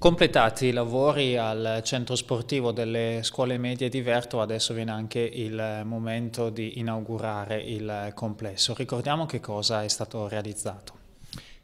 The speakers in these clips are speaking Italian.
Completati i lavori al centro sportivo delle scuole medie di Verto, adesso viene anche il eh, momento di inaugurare il eh, complesso. Ricordiamo che cosa è stato realizzato.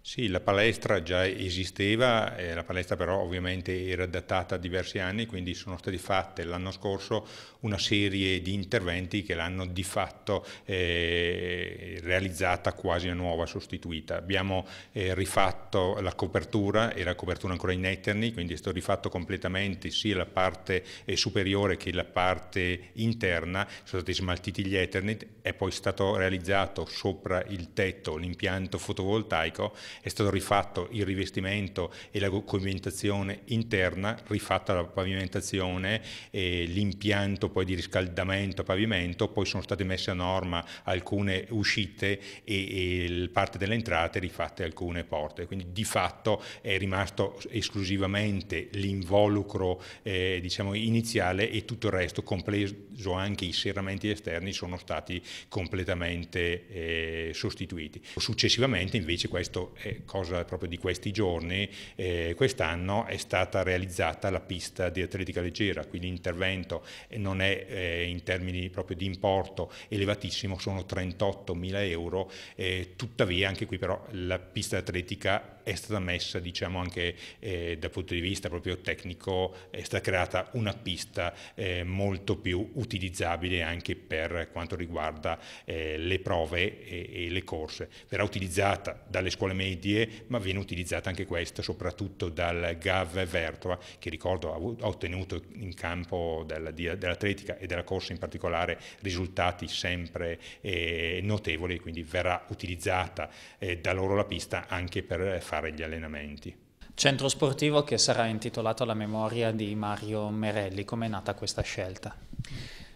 Sì, la palestra già esisteva, eh, la palestra però ovviamente era datata a diversi anni, quindi sono state fatte l'anno scorso una serie di interventi che l'hanno di fatto eh, realizzata quasi a nuova, sostituita. Abbiamo eh, rifatto la copertura, era copertura ancora in etterni, quindi è stato rifatto completamente sia la parte eh, superiore che la parte interna, sono stati smaltiti gli ethernet, è poi stato realizzato sopra il tetto l'impianto fotovoltaico è stato rifatto il rivestimento e la pavimentazione interna, rifatta la pavimentazione e l'impianto poi di riscaldamento a pavimento, poi sono state messe a norma alcune uscite e, e parte delle entrate rifatte alcune porte, quindi di fatto è rimasto esclusivamente l'involucro eh, diciamo, iniziale e tutto il resto, compreso anche i serramenti esterni, sono stati completamente eh, sostituiti. Successivamente invece questo eh, cosa proprio di questi giorni, eh, quest'anno è stata realizzata la pista di atletica leggera, quindi l'intervento non è eh, in termini proprio di importo elevatissimo, sono 38 mila euro, eh, tuttavia anche qui però la pista atletica è stata messa diciamo, anche eh, dal punto di vista proprio tecnico, è stata creata una pista eh, molto più utilizzabile anche per quanto riguarda eh, le prove e, e, le corse. Verrà utilizzata dalle scuole medie, ma viene utilizzata anche questa soprattutto dal GAV Vertua, che ricordo ha ottenuto in campo dell'atletica e della corsa in particolare risultati sempre eh, notevoli, quindi verrà utilizzata eh, da loro la pista anche per fare fare gli allenamenti. Centro sportivo che sarà intitolato alla memoria di Mario Merelli, com'è nata questa scelta?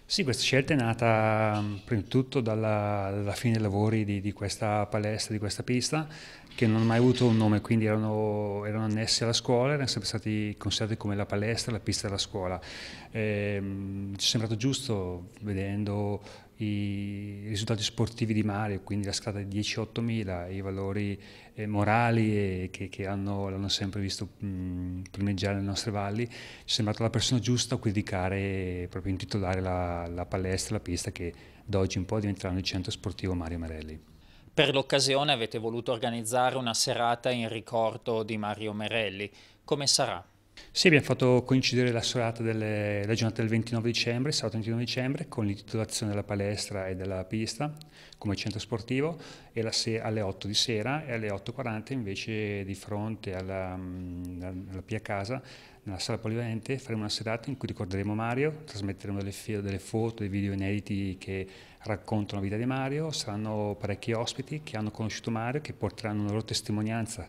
Sì, questa scelta è nata mm, prima di tutto dalla, dalla fine dei lavori di, di, questa palestra, di questa pista, che non ha mai avuto un nome, quindi erano, erano annessi alla scuola, erano sempre stati considerati come la palestra, la pista della scuola. E, ehm, ci è sembrato giusto, vedendo i risultati sportivi di Mario, quindi la strada di 10-8000, i valori eh, morali eh, che, che l'hanno sempre visto mh, primeggiare nelle nostre valli, ci è sembrata la persona giusta a cui dedicare, proprio intitolare la, la palestra, la pista che da oggi in poi diventeranno il centro sportivo Mario Merelli. Per l'occasione avete voluto organizzare una serata in ricordo di Mario Merelli. Come sarà? Sì, abbiamo fatto coincidere la serata della giornata del 29 dicembre, sabato 29 dicembre, con l'intitolazione della palestra e della pista come centro sportivo e alle 8 di sera e alle 8.40 invece di fronte alla, mm, alla Pia Casa, nella sala polivalente, faremo una serata in cui ricorderemo Mario, trasmetteremo delle, delle foto, dei video inediti che raccontano la vita di Mario, saranno parecchi ospiti che hanno conosciuto Mario, che porteranno la loro testimonianza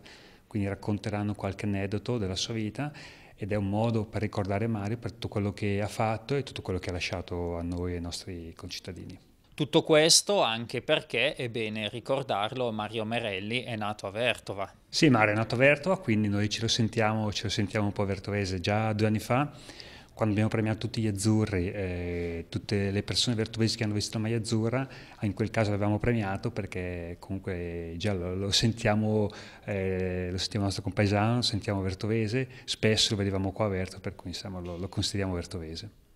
quindi racconteranno qualche aneddoto della sua vita ed è un modo per ricordare Mario per tutto quello che ha fatto e tutto quello che ha lasciato a noi e ai nostri concittadini. Tutto questo anche perché, è bene ricordarlo, Mario Merelli è nato a Vertova. Sì, Mario è nato a Vertova, quindi noi ce lo sentiamo, ce lo sentiamo un po' vertovese già due anni fa quando abbiamo premiato tutti gli azzurri, eh, tutte le persone vertovesi che hanno visto la maglia azzurra, ah, in quel caso l'avevamo premiato perché comunque già lo, lo sentiamo, eh, lo sentiamo nostro compaesano, lo sentiamo vertovese, spesso lo vedevamo qua a Verto, per cui insomma, lo, lo consideriamo vertovese.